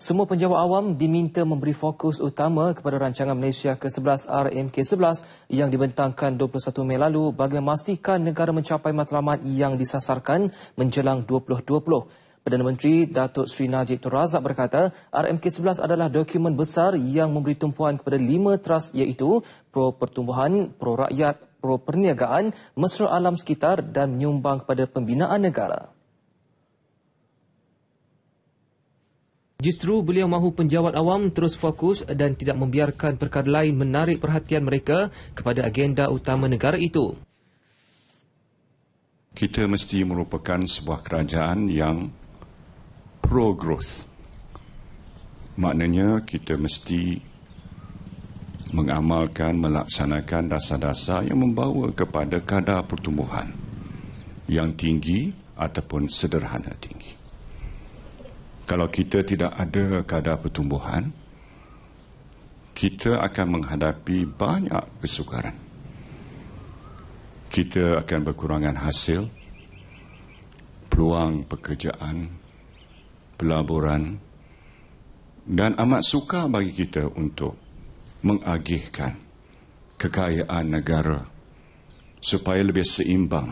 Semua penjawat awam diminta memberi fokus utama kepada rancangan Malaysia ke-11 RMK11 yang dibentangkan 21 Mei lalu bagi memastikan negara mencapai matlamat yang disasarkan menjelang 2020. Perdana Menteri Datuk Sri Najib Tun Razak berkata RMK11 adalah dokumen besar yang memberi tumpuan kepada lima teras iaitu pro pertumbuhan, pro rakyat, pro perniagaan, mesra alam sekitar dan menyumbang kepada pembinaan negara. Justru beliau mahu penjawat awam terus fokus dan tidak membiarkan perkara lain menarik perhatian mereka kepada agenda utama negara itu. Kita mesti merupakan sebuah kerajaan yang pro-growth. Maknanya kita mesti mengamalkan, melaksanakan dasar-dasar yang membawa kepada kadar pertumbuhan yang tinggi ataupun sederhana tinggi kalau kita tidak ada kadar pertumbuhan, kita akan menghadapi banyak kesukaran. Kita akan berkurangan hasil, peluang pekerjaan, pelaburan dan amat suka bagi kita untuk mengagihkan kekayaan negara supaya lebih seimbang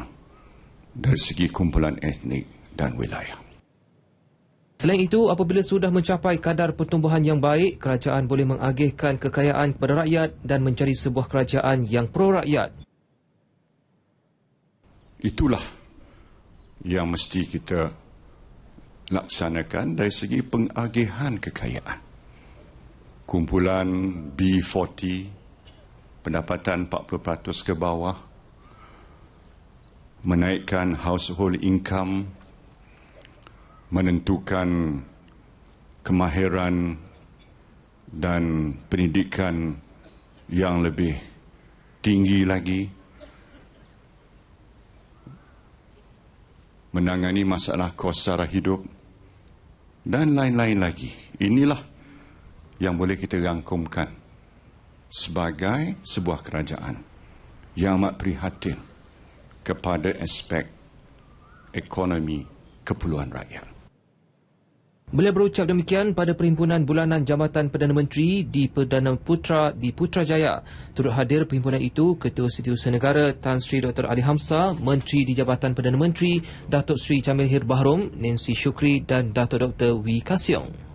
dari segi kumpulan etnik dan wilayah. Selain itu, apabila sudah mencapai kadar pertumbuhan yang baik, kerajaan boleh mengagihkan kekayaan kepada rakyat dan mencari sebuah kerajaan yang pro-rakyat. Itulah yang mesti kita laksanakan dari segi pengagihan kekayaan. Kumpulan B40, pendapatan 40% ke bawah, menaikkan household income menentukan kemahiran dan pendidikan yang lebih tinggi lagi menangani masalah kos kosara hidup dan lain-lain lagi inilah yang boleh kita rangkumkan sebagai sebuah kerajaan yang amat prihatin kepada aspek ekonomi kepuluhan rakyat. Beliau berucap demikian pada perhimpunan bulanan Jabatan Perdana Menteri di Perdana Putra di Putrajaya. Turut hadir perhimpunan itu Ketua Setiausaha Negara Tan Sri Dr. Ali Hamsa, Menteri di Jabatan Perdana Menteri, Datuk Sri Jamil Hir Bahrom, Nancy Shukri dan Datuk Dr. Wee Kasiong.